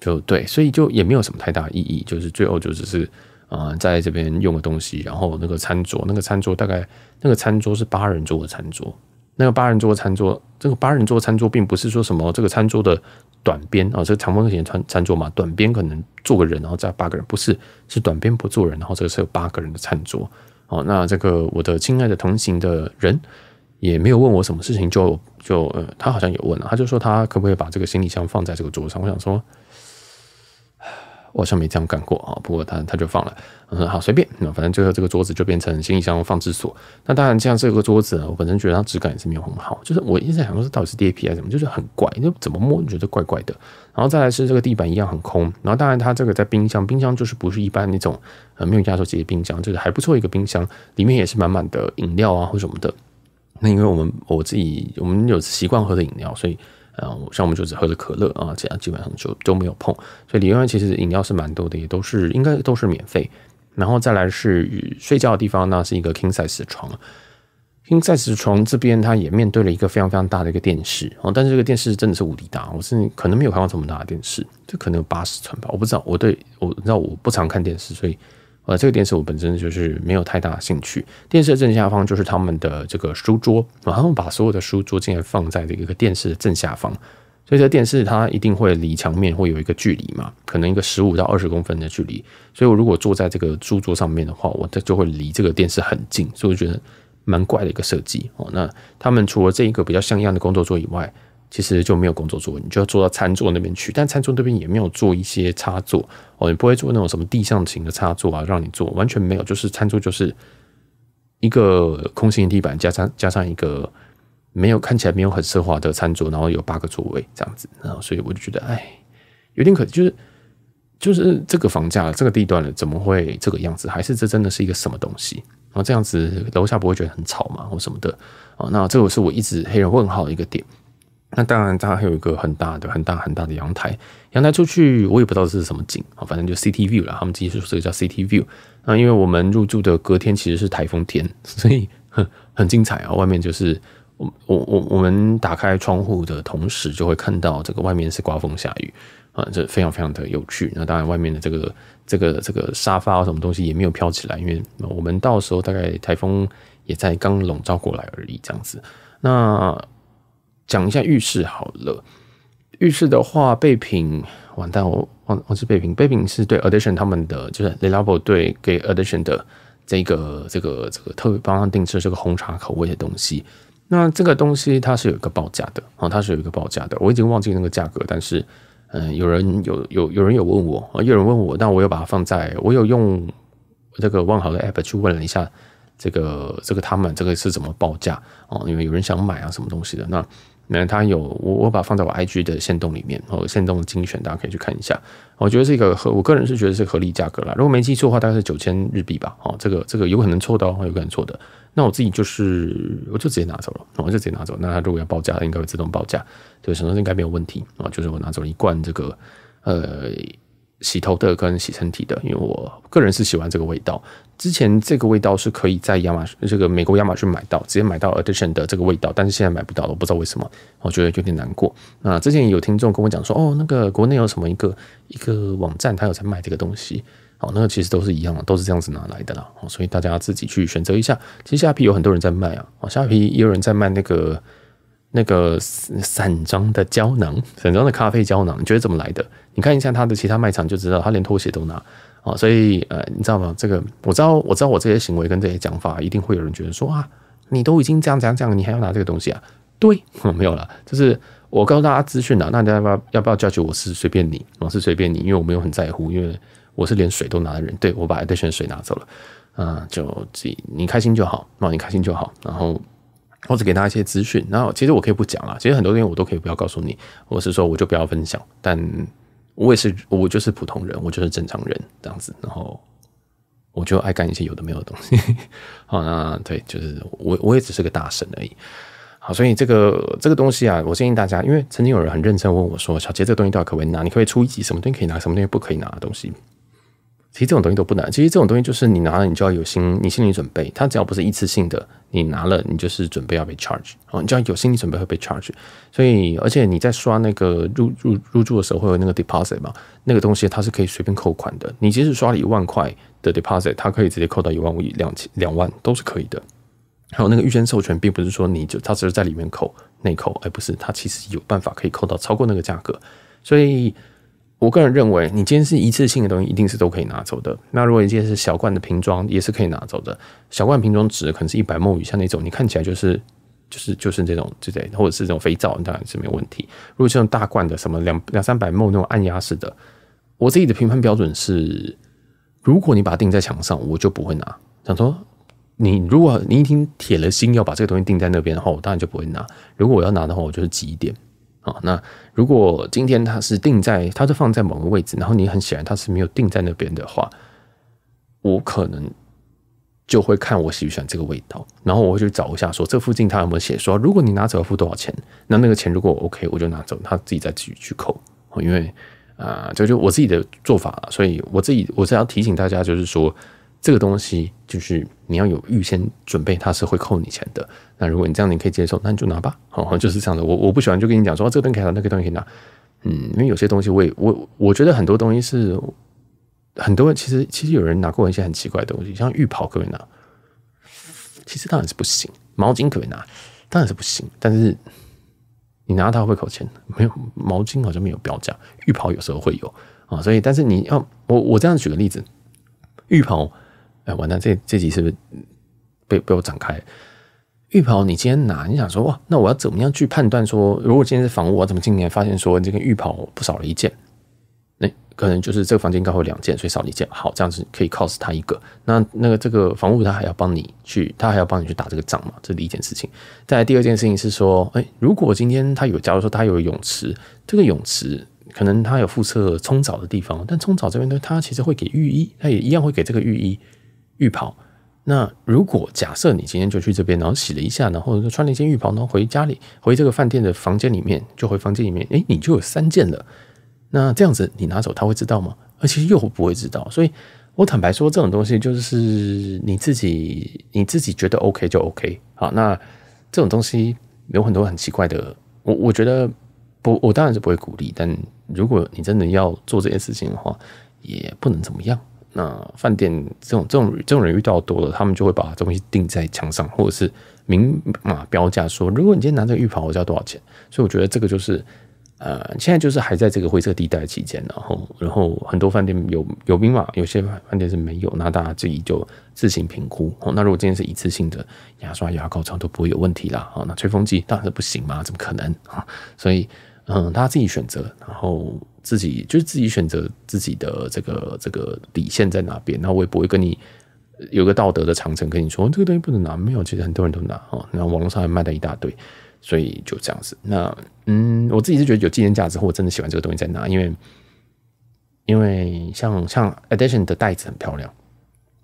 就对，所以就也没有什么太大意义。就是最后就只是，呃，在这边用的东西，然后那个餐桌，那个餐桌大概那个餐桌是八人桌的餐桌。那个八人座餐桌，这个八人座餐桌并不是说什么这个餐桌的短边啊，这个长方形餐餐桌嘛，短边可能坐个人，然后再八个人，不是，是短边不坐人，然后这个是有八个人的餐桌。哦，那这个我的亲爱的同行的人也没有问我什么事情，就就呃，他好像有问啊，他就说他可不可以把这个行李箱放在这个桌上，我想说。我好像没这样干过啊，不过他他就放了，嗯，好随便，那反正最后这个桌子就变成行李箱放置所。那当然，像这个桌子，我本身觉得它质感也是没有很好，就是我一直在想说到底是 DAP 还是什么，就是很怪，就怎么摸你觉得怪怪的。然后再来是这个地板一样很空。然后当然它这个在冰箱，冰箱就是不是一般那种呃没有压缩机的冰箱，就是还不错一个冰箱，里面也是满满的饮料啊或什么的。那因为我们我自己我们有习惯喝的饮料，所以。然后像我们就只喝了可乐啊，这样基本上就都没有碰。所以里边其实饮料是蛮多的，也都是应该都是免费。然后再来是睡觉的地方，那是一个 King Size 的床。King Size 的床这边它也面对了一个非常非常大的一个电视。哦，但是这个电视真的是无敌大，我甚至可能没有看过这么大的电视，这可能有八十寸吧，我不知道。我对我，你知道我不常看电视，所以。呃，这个电视我本身就是没有太大兴趣。电视正下方就是他们的这个书桌，然后把所有的书桌竟然放在这个电视的正下方，所以这电视它一定会离墙面会有一个距离嘛，可能一个十五到二十公分的距离。所以我如果坐在这个书桌上面的话，我这就会离这个电视很近，所以我觉得蛮怪的一个设计哦。那他们除了这一个比较像样的工作桌以外，其实就没有工作做，你就要坐到餐桌那边去，但餐桌那边也没有做一些插座哦，你不会做那种什么地上型的插座啊，让你做完全没有，就是餐桌就是一个空心地板加上加上一个没有看起来没有很奢华的餐桌，然后有八个座位这样子，然后所以我就觉得哎，有点可就是就是这个房价这个地段了，怎么会这个样子？还是这真的是一个什么东西？然后这样子楼下不会觉得很吵嘛，或什么的啊？那这个是我一直黑人问号的一个点。那当然，它还有一个很大的、很大很大的阳台。阳台出去，我也不知道是什么景啊，反正就 City View 啦。他们自己说这个叫 City View。那因为我们入住的隔天其实是台风天，所以很很精彩啊！外面就是我我我我们打开窗户的同时，就会看到这个外面是刮风下雨啊，这非常非常的有趣。那当然，外面的这个这个这个沙发啊，什么东西也没有飘起来，因为我们到时候，大概台风也在刚笼罩过来而已，这样子。那讲一下浴室好了，浴室的话，备品完蛋，我忘忘记备品。备品是对 a d i t i o n 他们的，就是 l 拉伯 a b 对给 a d i t i o n 的这个这个这个特别帮他定制这个红茶口味的东西。那这个东西它是有一个报价的，啊，它是有一个报价的，我已经忘记那个价格，但是，嗯，有人有有有人有问我，有人问我，但我有把它放在我有用这个万豪的 app 去问了一下。这个这个他们这个是怎么报价哦？因为有人想买啊，什么东西的？那那他有我我把放在我 IG 的线动里面，哦，线冻精选，大家可以去看一下。我觉得这个合，我个人是觉得是合理价格啦。如果没记错的话，大概是九千日币吧。哦，这个这个有可能错的哦，有可能错的。那我自己就是我就直接拿走了，我就直接拿走。那他如果要报价，应该会自动报价，对，什么应该没有问题啊。就是我拿走了一罐这个呃。洗头的跟洗身体的，因为我个人是喜欢这个味道。之前这个味道是可以在亚马逊，这个美国亚马逊买到，直接买到 Edition 的这个味道，但是现在买不到了，我不知道为什么，我觉得有点难过。那之前有听众跟我讲说，哦，那个国内有什么一个一个网站，他有在卖这个东西。好，那个其实都是一样的，都是这样子拿来的啦。所以大家自己去选择一下。其实虾皮有很多人在卖啊，哦，虾皮也有人在卖那个。那个散装的胶囊，散装的咖啡胶囊，你觉得怎么来的？你看一下他的其他卖场就知道，他连拖鞋都拿啊！所以呃，你知道吗？这个我知道，我知道我这些行为跟这些讲法，一定会有人觉得说啊，你都已经这样讲讲，你还要拿这个东西啊？对，没有了，就是我告诉大家资讯啊，那要不要要不要叫起我是随便你，我是随便你，因为我没有很在乎，因为我是连水都拿的人。对，我把 addition 水拿走了，啊，就自己你开心就好，那你开心就好，然后。或者给他一些资讯，然后其实我可以不讲啊，其实很多东西我都可以不要告诉你，我是说我就不要分享。但我也是我就是普通人，我就是正常人这样子。然后我就爱干一些有的没有的东西。好，那对，就是我我也只是个大神而已。好，所以这个这个东西啊，我建议大家，因为曾经有人很认真问我说：“小杰，这个东西到底可不可以拿？你可以出一集，什么东西可以拿，什么东西不可以拿的东西。”其实这种东西都不难。其实这种东西就是你拿了，你就要有心，你心理准备。它只要不是一次性的，你拿了，你就是准备要被 charge 哦，你就要有心理准备会被 charge。所以，而且你在刷那个入入入住的时候会有那个 deposit 嘛？那个东西它是可以随便扣款的。你即使刷了一万块的 deposit，它可以直接扣到一万五、两千、两万都是可以的。还有那个预先授权，并不是说你就它只是在里面扣内扣，而不是，它其实有办法可以扣到超过那个价格，所以。我个人认为，你今天是一次性的东西，一定是都可以拿走的。那如果一件是小罐的瓶装，也是可以拿走的。小罐瓶装纸可能是一百目以像那种你看起来就是就是就是这种就类，或者是这种肥皂，当然是没有问题。如果这种大罐的，什么两两三百目那种按压式的，我自己的评判标准是，如果你把它钉在墙上，我就不会拿。想说，你如果你一听铁了心要把这个东西钉在那边的话，我当然就不会拿。如果我要拿的话，我就是挤一点。啊，那如果今天它是定在，它是放在某个位置，然后你很显然它是没有定在那边的话，我可能就会看我喜不喜欢这个味道，然后我会去找一下，说这附近它有没有写说，如果你拿走要付多少钱，那那个钱如果我 OK，我就拿走，他自己再继续去扣。因为啊，这就我自己的做法，所以我自己我是要提醒大家，就是说。这个东西就是你要有预先准备，它是会扣你钱的。那如果你这样，你可以接受，那你就拿吧。好，就是这样的。我我不喜欢，就跟你讲说，这个东西可以拿，那个东西可以拿。嗯，因为有些东西，我也我我觉得很多东西是很多。其实其实有人拿过一些很奇怪的东西，像浴袍可以拿，其实当然是不行。毛巾可以拿，当然是不行。但是你拿它会扣钱没有毛巾好像没有标价，浴袍有时候会有啊。所以，但是你要我我这样举个例子，浴袍。哎，完蛋，这这集是不是被被我展开？浴袍你今天拿，你想说哇，那我要怎么样去判断说，如果今天是房屋，我怎么今年发现说这个浴袍不少了一件？那可能就是这个房间刚好两件，所以少了一件。好，这样子可以 cos 他一个。那那个这个房屋，他还要帮你去，他还要帮你去打这个仗嘛，这第一件事情。再来第二件事情是说，哎，如果今天他有，假如说他有泳池，这个泳池可能他有附设冲澡的地方，但冲澡这边呢，他其实会给浴衣，他也一样会给这个浴衣。浴袍，那如果假设你今天就去这边，然后洗了一下，然后或者说穿了一件浴袍，然后回家里，回这个饭店的房间里面，就回房间里面，哎，你就有三件了。那这样子你拿走，他会知道吗？而且又不会知道。所以，我坦白说，这种东西就是你自己，你自己觉得 OK 就 OK。好，那这种东西有很多很奇怪的，我我觉得不，我当然是不会鼓励。但如果你真的要做这件事情的话，也不能怎么样。那饭店这种这种这种人遇到多了，他们就会把东西钉在墙上，或者是明码标价说，如果你今天拿这个浴袍，我叫多少钱？所以我觉得这个就是，呃，现在就是还在这个灰色地带期间，然后然后很多饭店有有明码，有些饭店是没有，那大家自己就自行评估。那如果今天是一次性的牙刷牙膏，差都不会有问题啦。哦，那吹风机当然是不行嘛，怎么可能啊？所以嗯，大家自己选择，然后。自己就是自己选择自己的这个这个底线在哪边，那我也不会跟你有个道德的长城跟你说，这个东西不能拿。没有，其实很多人都拿然后网络上还卖了一大堆，所以就这样子。那嗯，我自己是觉得有纪念价值，或我真的喜欢这个东西再拿，因为因为像像 a d d i t i o n 的袋子很漂亮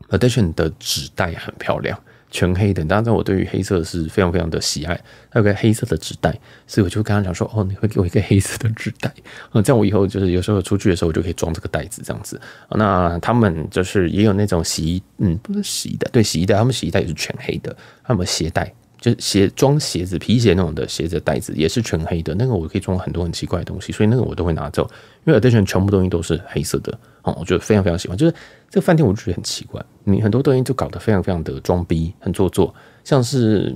a d d i t i o n 的纸袋很漂亮。全黑的，当然我对于黑色是非常非常的喜爱。还有个黑色的纸袋，所以我就跟他讲说：“哦，你会给我一个黑色的纸袋嗯，这样我以后就是有时候出去的时候，我就可以装这个袋子这样子。”那他们就是也有那种洗衣，嗯，不是洗衣袋，对，洗衣袋。他们洗衣袋也是全黑的。他们鞋袋，就是鞋装鞋子、皮鞋那种的鞋子袋子，也是全黑的。那个我可以装很多很奇怪的东西，所以那个我都会拿走，因为我的圈全部东西都是黑色的。哦，我觉得非常非常喜欢，就是。这个饭店我就觉得很奇怪，你很多东西就搞得非常非常的装逼，很做作。像是，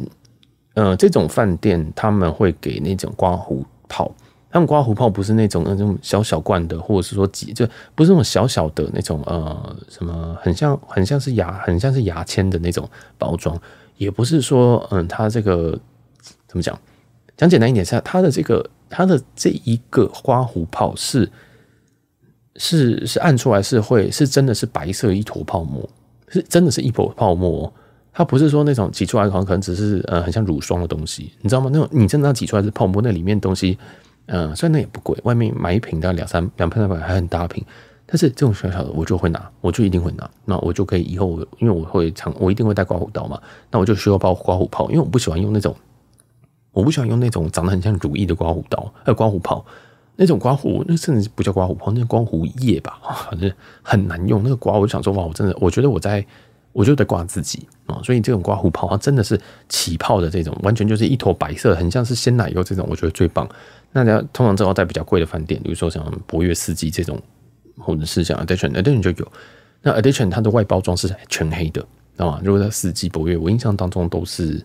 呃，这种饭店他们会给那种刮胡泡，他们刮胡泡不是那种那种小小罐的，或者是说挤，就不是那种小小的那种呃什么，很像很像是牙很像是牙签的那种包装，也不是说嗯，它这个怎么讲？讲简单一点，是它的这个它的这一个刮胡泡是。是是按出来是会是真的是白色一坨泡沫，是真的是—一坨泡沫。它不是说那种挤出来好像可能只是呃很像乳霜的东西，你知道吗？那种你真的挤出来是泡沫，那里面东西，嗯，虽然那也不贵，外面买一瓶大概两三两三大概还很大瓶，但是这种小小的我就会拿，我就一定会拿。那我就可以以后因为我会常我一定会带刮胡刀嘛，那我就需要包刮胡泡，因为我不喜欢用那种我不喜欢用那种长得很像乳液的刮胡刀还有刮胡泡。那种刮胡，那甚至不叫刮胡泡，那刮胡液吧，反正很难用。那个刮，我想说哇，我真的，我觉得我在，我就在刮自己啊。所以这种刮胡泡它真的是起泡的这种，完全就是一坨白色，很像是鲜奶油这种，我觉得最棒。那你要通常都要在比较贵的饭店，比如说像博越、四季这种，或者是像 Addition，Addition 就有。那 Addition 它的外包装是全黑的，知道吗？如果在四季、博越，我印象当中都是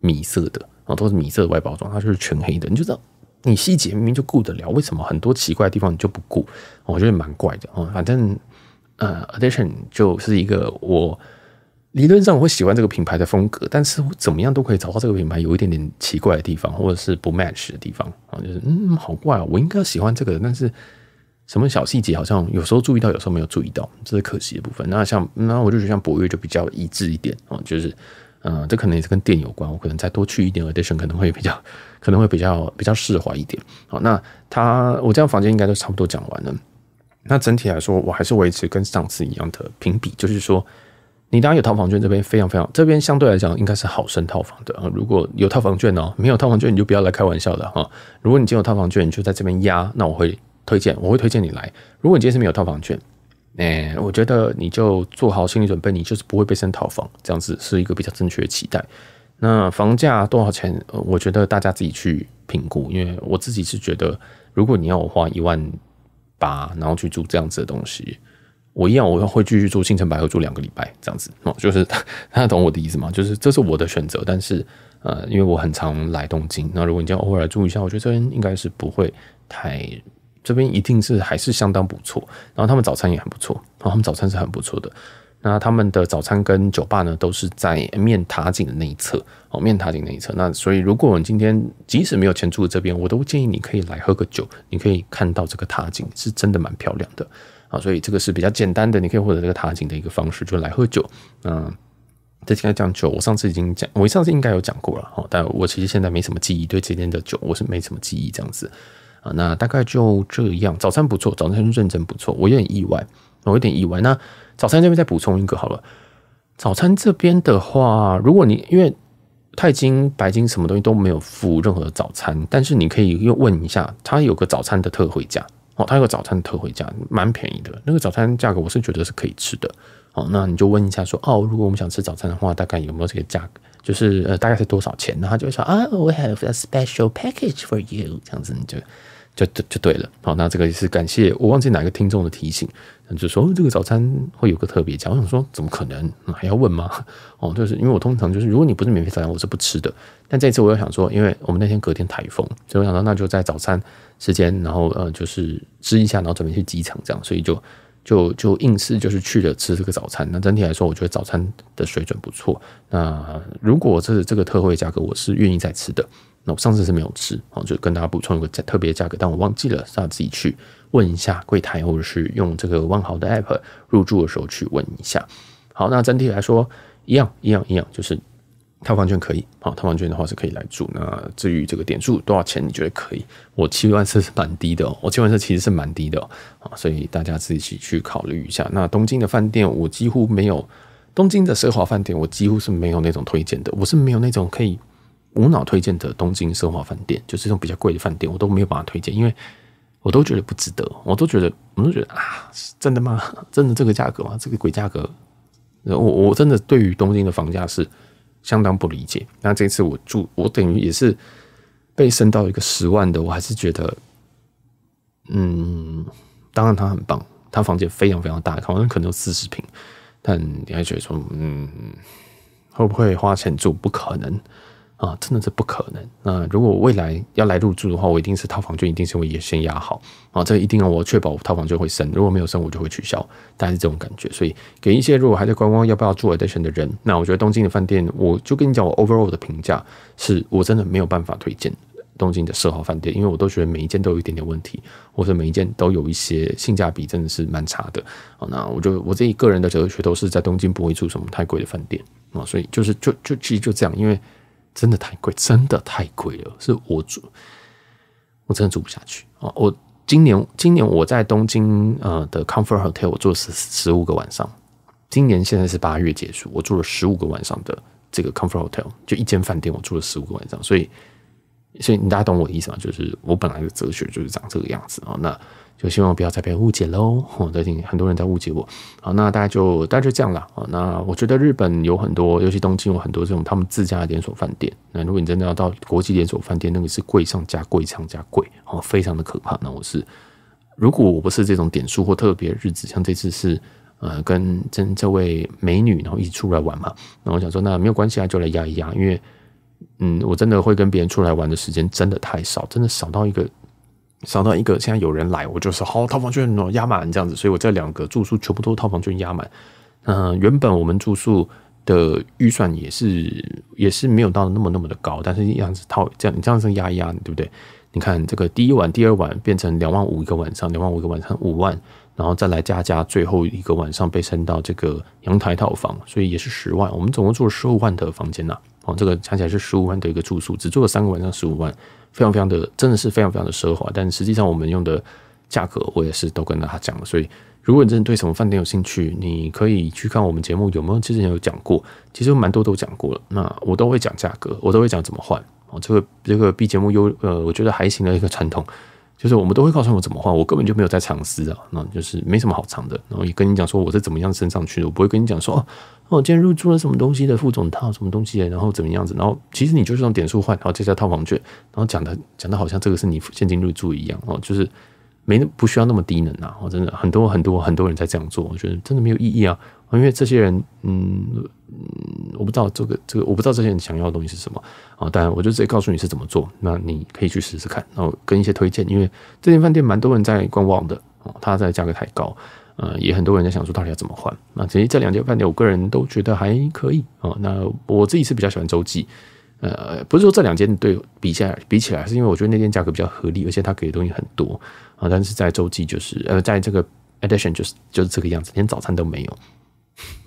米色的啊，都是米色的外包装，它就是全黑的，你就知道。你细节明明就顾得了，为什么很多奇怪的地方你就不顾？我觉得蛮怪的哦。反正呃，adition d 就是一个我理论上我会喜欢这个品牌的风格，但是怎么样都可以找到这个品牌有一点点奇怪的地方，或者是不 match 的地方啊，就是嗯，好怪。我应该喜欢这个，但是什么小细节好像有时候注意到，有时候没有注意到，这是可惜的部分。那像那我就觉得像博越就比较一致一点哦，就是。嗯，这可能也是跟店有关，我可能再多去一点 a d d i t i o n 可能会比较，可能会比较比较释怀一点。好，那他我这样房间应该都差不多讲完了。那整体来说，我还是维持跟上次一样的评比，就是说，你当然有套房券这边非常非常，这边相对来讲应该是好升套房的。啊。如果有套房券哦，没有套房券你就不要来开玩笑的哈。如果你今天有套房券，你就在这边压，那我会推荐，我会推荐你来。如果你今天是没有套房券。哎，我觉得你就做好心理准备，你就是不会被升套房，这样子是一个比较正确的期待。那房价多少钱？我觉得大家自己去评估，因为我自己是觉得，如果你要我花一万八，然后去住这样子的东西，我一样我会继续住新城百合住两个礼拜，这样子。哦，就是他 懂我的意思吗？就是这是我的选择，但是呃，因为我很常来东京，那如果你今天偶尔来住一下，我觉得这边应该是不会太。这边一定是还是相当不错，然后他们早餐也很不错，然后他们早餐是很不错的。那他们的早餐跟酒吧呢，都是在面塔井的那一侧哦，面塔井那一侧。那所以，如果你今天即使没有钱住这边，我都建议你可以来喝个酒，你可以看到这个塔井是真的蛮漂亮的啊。所以这个是比较简单的，你可以获得这个塔井的一个方式，就来喝酒。嗯，这该讲酒，我上次已经讲，我上次应该有讲过了哦。但我其实现在没什么记忆，对这边的酒，我是没什么记忆这样子。那大概就这样。早餐不错，早餐认真不错。我有点意外，我有点意外。那早餐这边再补充一个好了。早餐这边的话，如果你因为钛金、白金什么东西都没有付任何早餐，但是你可以又问一下，他有个早餐的特惠价哦，他有个早餐特惠价，蛮便宜的。那个早餐价格我是觉得是可以吃的哦。那你就问一下说哦，如果我们想吃早餐的话，大概有没有这个价格？就是呃，大概是多少钱？然后就会说啊，We have a special package for you，这样子你就。就就就对了，好，那这个是感谢我忘记哪个听众的提醒，就说这个早餐会有个特别奖，我想说怎么可能还要问吗？哦，就是因为我通常就是如果你不是免费早餐，我是不吃的，但这次我又想说，因为我们那天隔天台风，所以我想到那就在早餐时间，然后呃就是吃一下，然后准备去机场这样，所以就。就就硬是就是去了吃这个早餐，那整体来说，我觉得早餐的水准不错。那如果这这个特惠价格，我是愿意再吃的。那我上次是没有吃，好，就跟大家补充一个特别价格，但我忘记了，是要自己去问一下柜台，或者是用这个万豪的 app 入住的时候去问一下。好，那整体来说，一样一样一样，就是。套完全可以好，套完全的话是可以来住。那至于这个点数多少钱，你觉得可以？我期望是蛮低的哦。我期望是其实是蛮低的哦啊，所以大家自己去考虑一下。那东京的饭店，我几乎没有。东京的奢华饭店，我几乎是没有那种推荐的。我是没有那种可以无脑推荐的东京奢华饭店，就是这种比较贵的饭店，我都没有办法推荐，因为我都觉得不值得。我都觉得，我都觉得啊，真的吗？真的这个价格吗？这个鬼价格！我我真的对于东京的房价是。相当不理解。那这次我住，我等于也是被升到一个十万的，我还是觉得，嗯，当然他很棒，他房间非常非常大，可能可能有四十平，但你还觉得说，嗯，会不会花钱住？不可能。啊，真的是不可能。那如果我未来要来入住的话，我一定是套房券，一定是会先压好啊。这一定要我确保我套房券会升，如果没有升，我就会取消。大概是这种感觉。所以给一些如果还在观望要不要住 edition 的人，那我觉得东京的饭店，我就跟你讲，我 overall 的评价是我真的没有办法推荐东京的奢华饭店，因为我都觉得每一件都有一点点问题，或者每一件都有一些性价比真的是蛮差的。啊，那我就我这一个人的哲学都是在东京不会住什么太贵的饭店啊，所以就是就就其实就这样，因为。真的太贵，真的太贵了，是我住，我真的住不下去啊！我今年今年我在东京呃的 Comfort Hotel 我住了十十五个晚上，今年现在是八月结束，我住了十五个晚上的这个 Comfort Hotel 就一间饭店，我住了十五个晚上，所以。所以你大家懂我的意思吗？就是我本来的哲学就是长这个样子啊，那就希望不要再被误解喽。最近很多人在误解我，好，那大家就大家就这样了啊。那我觉得日本有很多，尤其东京有很多这种他们自家的连锁饭店。那如果你真的要到国际连锁饭店，那个是贵上加贵，上加贵，哦，非常的可怕。那我是如果我不是这种点数或特别日子，像这次是呃跟跟这位美女然后一起出来玩嘛，那我想说那没有关系啊，就来压一压，因为。嗯，我真的会跟别人出来玩的时间真的太少，真的少到一个少到一个。现在有人来，我就是好套房就压满这样子，所以我这两个住宿全部都套房就压满。嗯，原本我们住宿的预算也是也是没有到那么那么的高，但是一样子套这样你这样子压一压，对不对？你看这个第一晚、第二晚变成两万五一个晚上，两万五一个晚上五万，然后再来加加最后一个晚上被升到这个阳台套房，所以也是十万。我们总共住了十五万的房间呐。哦，这个加起来是十五万的一个住宿，只住了三个晚上，十五万，非常非常的，真的是非常非常的奢华。但实际上我们用的价格，我也是都跟他讲了。所以，如果你真的对什么饭店有兴趣，你可以去看我们节目有没有之前有讲过。其实蛮多都讲过了。那我都会讲价格，我都会讲怎么换。哦，这个这个 B 节目优呃，我觉得还行的一个传统，就是我们都会告诉我怎么换。我根本就没有在尝试啊，那就是没什么好藏的。然后也跟你讲说我是怎么样升上去的，我不会跟你讲说。哦，哦，今天入住了什么东西的副总套什么东西，然后怎么样子？然后其实你就是用点数换，然后这家套房券。然后讲的讲的好像这个是你现金入住一样哦，就是没不需要那么低能啊！我真的很多很多很多人在这样做，我觉得真的没有意义啊！因为这些人，嗯，我不知道这个这个，我不知道这些人想要的东西是什么啊。当然，我就直接告诉你是怎么做，那你可以去试试看，然后跟一些推荐，因为这间饭店蛮多人在观望的哦，它的价格太高。呃，也很多人在想说，到底要怎么换？那其实这两家饭店，我个人都觉得还可以啊。那我自己是比较喜欢洲际，呃，不是说这两间对比下比起来，是因为我觉得那间价格比较合理，而且它给的东西很多啊。但是在洲际，就是呃，在这个 addition 就是就是这个样子，连早餐都没有，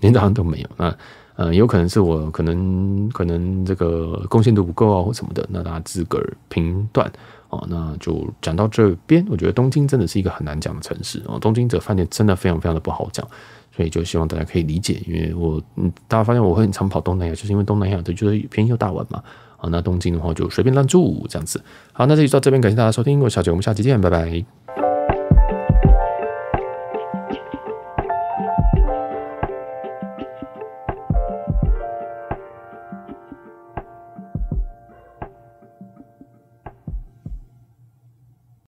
连早餐都没有。那嗯，有可能是我可能可能这个贡献度不够啊，或什么的。那大家个儿评断。啊，那就讲到这边，我觉得东京真的是一个很难讲的城市啊。东京这饭店真的非常非常的不好讲，所以就希望大家可以理解，因为我嗯，大家发现我会很常跑东南亚，就是因为东南亚的就是便宜又大碗嘛。啊，那东京的话就随便乱住这样子。好，那这就到这边，感谢大家收听，我小姐，我们下期见，拜拜。